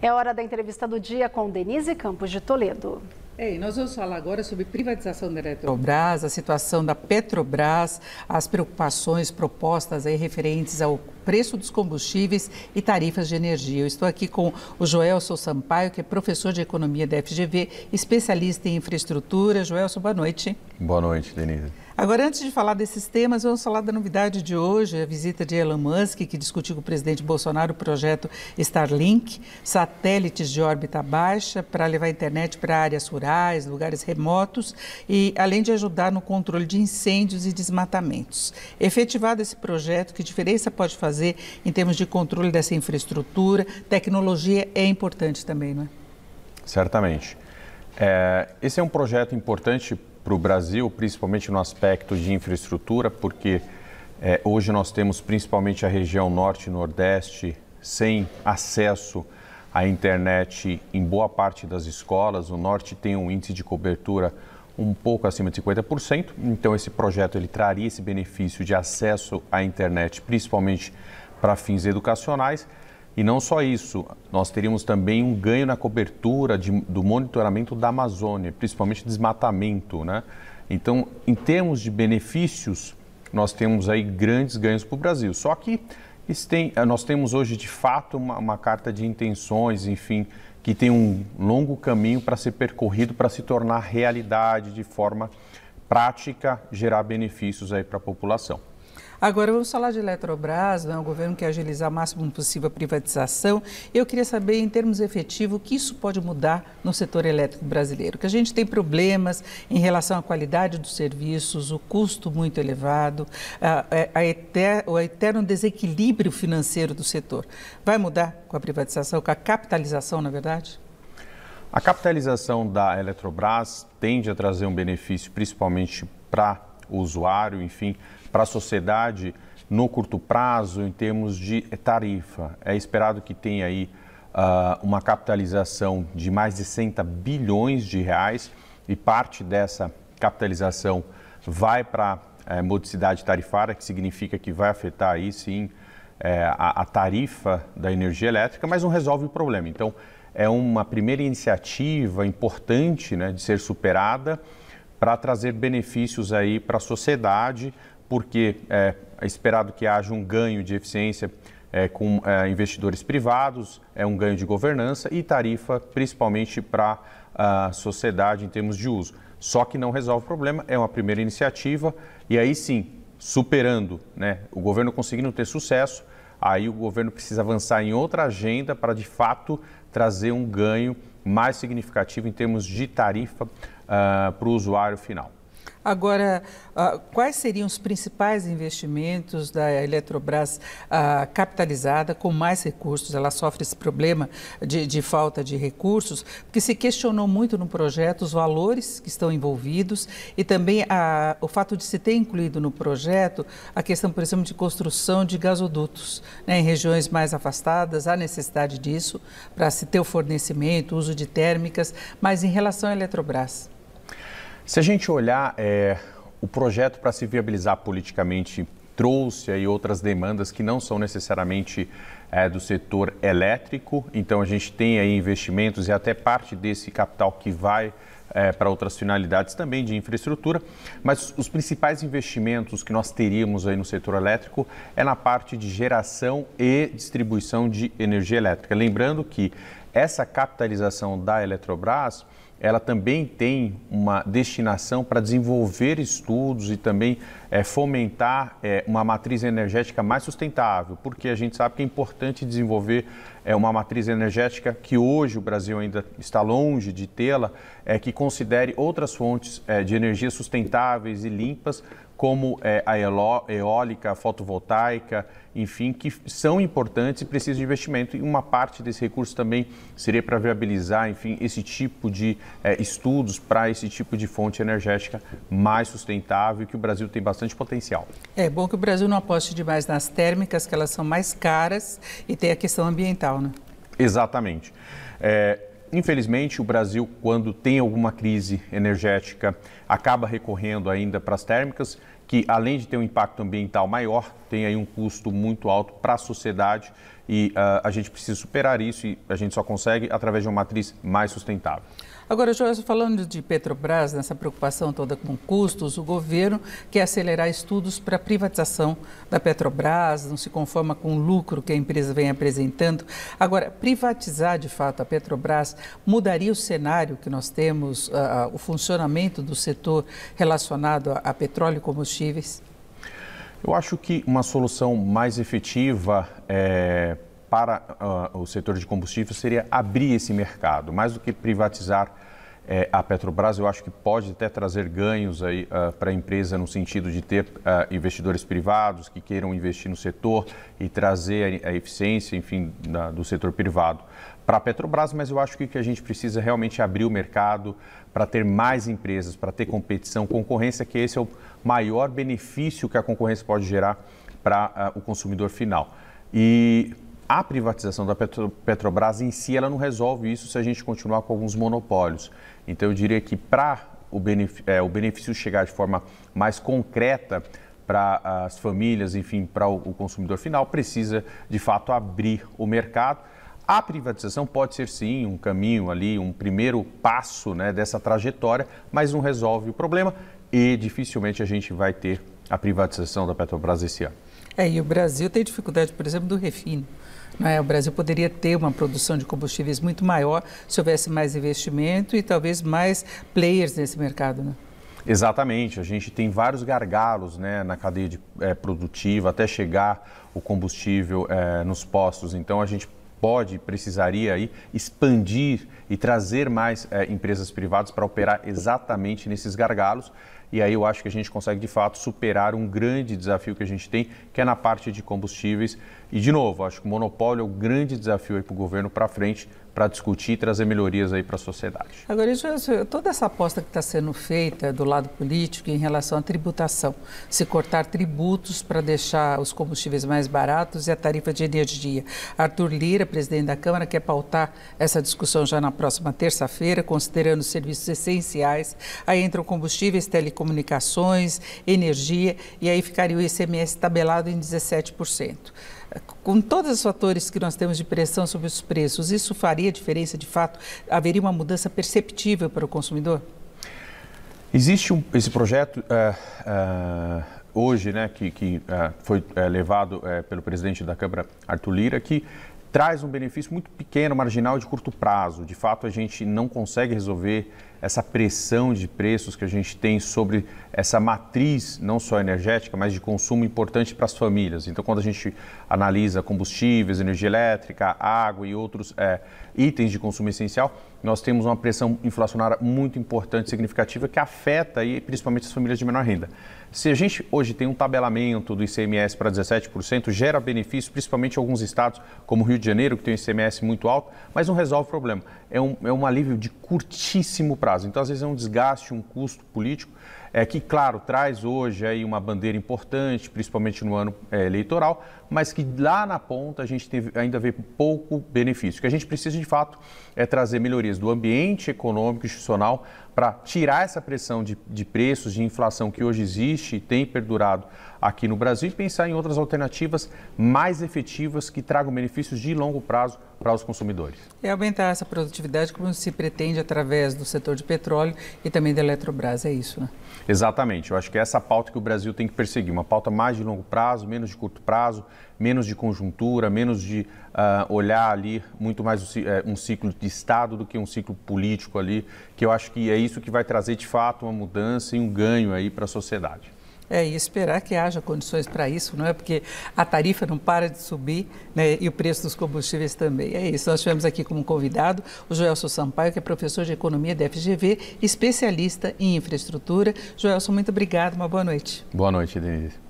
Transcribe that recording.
É hora da entrevista do dia com Denise Campos de Toledo. Ei, nós vamos falar agora sobre privatização da Eletrobras, a situação da Petrobras, as preocupações propostas aí referentes ao preço dos combustíveis e tarifas de energia. Eu estou aqui com o Joelson Sampaio, que é professor de economia da FGV, especialista em infraestrutura. Joelson, boa noite. Boa noite, Denise. Agora, antes de falar desses temas, vamos falar da novidade de hoje, a visita de Elon Musk, que discutiu com o presidente Bolsonaro o projeto Starlink, satélites de órbita baixa para levar a internet para áreas rurais, lugares remotos e além de ajudar no controle de incêndios e desmatamentos. Efetivado esse projeto, que diferença pode fazer fazer em termos de controle dessa infraestrutura. Tecnologia é importante também, não é? Certamente. É, esse é um projeto importante para o Brasil, principalmente no aspecto de infraestrutura, porque é, hoje nós temos principalmente a região norte e nordeste sem acesso à internet em boa parte das escolas. O norte tem um índice de cobertura um pouco acima de 50%. Então esse projeto ele traria esse benefício de acesso à internet, principalmente para fins educacionais. E não só isso, nós teríamos também um ganho na cobertura de, do monitoramento da Amazônia, principalmente desmatamento. Né? Então, em termos de benefícios, nós temos aí grandes ganhos para o Brasil. Só que tem, eh, nós temos hoje, de fato, uma, uma carta de intenções, enfim, que tem um longo caminho para ser percorrido para se tornar realidade de forma prática, gerar benefícios aí para a população. Agora vamos falar de Eletrobras, né, o governo quer agilizar o máximo possível a privatização. Eu queria saber, em termos efetivos, o que isso pode mudar no setor elétrico brasileiro. Que a gente tem problemas em relação à qualidade dos serviços, o custo muito elevado, a, é, a eter, o eterno desequilíbrio financeiro do setor. Vai mudar com a privatização, com a capitalização, na verdade? A capitalização da Eletrobras tende a trazer um benefício principalmente para o usuário, enfim, para a sociedade no curto prazo em termos de tarifa? É esperado que tenha aí uh, uma capitalização de mais de 60 bilhões de reais e parte dessa capitalização vai para é, eh, modicidade tarifária, que significa que vai afetar aí sim eh, a, a, tarifa da energia elétrica, mas não resolve o problema. Então, é uma primeira iniciativa importante né, de ser superada para trazer benefícios aí para a sociedade, porque é, é esperado que haja um ganho de eficiência é, com é, investidores privados, é um ganho de governança e tarifa, principalmente para a sociedade em termos de uso. Só que não resolve o problema, é uma primeira iniciativa e aí sim, superando, né, o governo conseguindo ter sucesso, aí o governo precisa avançar em outra agenda para de fato trazer um ganho mais significativo em termos de tarifa uh, ah, para o usuário final. Agora, ah, quais seriam os principais investimentos da Eletrobras ah, capitalizada com mais recursos? Ela sofre esse problema de, de falta de recursos, porque se questionou muito no projeto os valores que estão envolvidos e também o fato de se ter incluído no projeto a questão, por exemplo, de construção de gasodutos né, em regiões mais afastadas. Há necessidade disso para se ter o fornecimento, uso de térmicas, mas em relação à Eletrobras. Se a gente olhar é, o projeto para se viabilizar politicamente trouxe aí outras demandas que não são necessariamente é, do setor elétrico. Então a gente tem aí investimentos e até parte desse capital que vai é, para outras finalidades também de infraestrutura. Mas os principais investimentos que nós teríamos aí no setor elétrico é na parte de geração e distribuição de energia elétrica. Lembrando que essa capitalização da Eletrobras ela também tem uma destinação para desenvolver estudos e também é, fomentar é, uma matriz energética mais sustentável, porque a gente sabe que é importante desenvolver é, uma matriz energética que hoje o Brasil ainda está longe de tê-la, é, que considere outras fontes de energia sustentáveis e limpas como é, a eólica, a fotovoltaica, enfim, que são importantes e precisam de investimento. E uma parte desse recurso também seria para viabilizar, enfim, esse tipo de é, estudos para esse tipo de fonte energética mais sustentável, que o Brasil tem bastante potencial. É bom que o Brasil não aposte demais nas térmicas, que elas são mais caras e tem a questão ambiental, né? Exatamente. É, infelizmente, o Brasil, quando tem alguma crise energética, acaba recorrendo ainda para as térmicas, que além de ter um impacto ambiental maior, tem aí um custo muito alto para a sociedade e uh, a gente precisa superar isso e a gente só consegue através de uma matriz mais sustentável. Agora, Joel, falando de Petrobras, nessa preocupação toda com custos, o governo quer acelerar estudos para a privatização da Petrobras, não se conforma com o lucro que a empresa vem apresentando. Agora, privatizar de fato a Petrobras mudaria o cenário que nós temos, uh, o funcionamento do setor relacionado a, a petróleo e combustíveis? Eu acho que uma solução mais efetiva é, para uh, o setor de combustível seria abrir esse mercado, mais do que privatizar é, a Petrobras, eu acho que pode até trazer ganhos aí uh, ah, para a empresa no sentido de ter uh, investidores privados que queiram investir no setor e trazer a, a eficiência, enfim, da, do setor privado para a Petrobras, mas eu acho que o que a gente precisa é realmente é abrir o mercado para ter mais empresas, para ter competição, concorrência, que esse é o maior benefício que a concorrência pode gerar para uh, ah, o consumidor final. E a privatização da Petro, Petrobras em si ela não resolve isso se a gente continuar com alguns monopólios. Então eu diria que para o, benefício, é, o benefício chegar de forma mais concreta para as famílias, enfim, para o, o consumidor final, precisa de fato abrir o mercado. A privatização pode ser sim um caminho ali, um primeiro passo né, dessa trajetória, mas não resolve o problema e dificilmente a gente vai ter a privatização da Petrobras esse ano. É, e o Brasil tem dificuldade, por exemplo, do refino. Né? O Brasil poderia ter uma produção de combustíveis muito maior se houvesse mais investimento e talvez mais players nesse mercado. Né? Exatamente, a gente tem vários gargalos né, na cadeia de, é, produtiva até chegar o combustível é, nos postos. Então a gente pode, precisaria aí expandir e trazer mais é, empresas privadas para operar exatamente nesses gargalos e aí eu acho que a gente consegue, de fato, superar um grande desafio que a gente tem, que é na parte de combustíveis. E, de novo, acho que o monopólio é o grande desafio para o governo para frente, para discutir e trazer melhorias aí para a sociedade. Agora, toda essa aposta que está sendo feita do lado político em relação à tributação, se cortar tributos para deixar os combustíveis mais baratos e a tarifa de energia. Arthur Lira, presidente da Câmara, quer pautar essa discussão já na próxima terça-feira, considerando serviços essenciais. Aí entram combustíveis, telecomunicações, energia e aí ficaria o ICMS tabelado em 17% com todos os fatores que nós temos de pressão sobre os preços, isso faria diferença de fato? Haveria uma mudança perceptível para o consumidor? Existe um, esse projeto uh, uh, hoje, né, que, que uh, foi levado pelo presidente da Câmara, Arthur Lira, que traz um benefício muito pequeno, marginal de curto prazo. De fato, a gente não consegue resolver essa pressão de preços que a gente tem sobre essa matriz, não só energética, mas de consumo importante para as famílias. Então, quando a gente analisa combustíveis, energia elétrica, água e outros é, itens de consumo essencial, nós temos uma pressão inflacionária muito importante, significativa, que afeta aí, principalmente as famílias de menor renda. Se a gente hoje tem um tabelamento do ICMS para 17%, gera benefício, principalmente em alguns estados, como o Rio de Janeiro, que tem um ICMS muito alto, mas não resolve o problema. É um, é um alívio de curtíssimo prazo prazo. Então, às vezes, é um desgaste, um custo político é, que, claro, traz hoje aí uma bandeira importante, principalmente no ano é, eleitoral, mas que lá na ponta a gente teve, ainda vê pouco benefício. O que a gente precisa, de fato, é trazer melhorias do ambiente econômico e institucional para tirar essa pressão de, de, preços, de inflação que hoje existe e tem perdurado aqui no Brasil e pensar em outras alternativas mais efetivas que tragam benefícios de longo prazo para os consumidores. É aumentar essa produtividade como se pretende através do setor de petróleo e também da Eletrobras, é isso, né? Exatamente. Eu acho que é essa pauta que o Brasil tem que perseguir. Uma pauta mais de longo prazo, menos de curto prazo, menos de conjuntura, menos de uh, olhar ali muito mais eh, um ciclo de Estado do que um ciclo político ali, que eu acho que é isso que vai trazer de fato uma mudança e um ganho aí para a sociedade. É, e esperar que haja condições para isso, não é? Porque a tarifa não para de subir né? e o preço dos combustíveis também. É isso. Nós tivemos aqui como convidado o Joelson Sampaio, que é professor de Economia da FGV, especialista em infraestrutura. Joelson, muito obrigado, uma boa noite. Boa noite, Denise.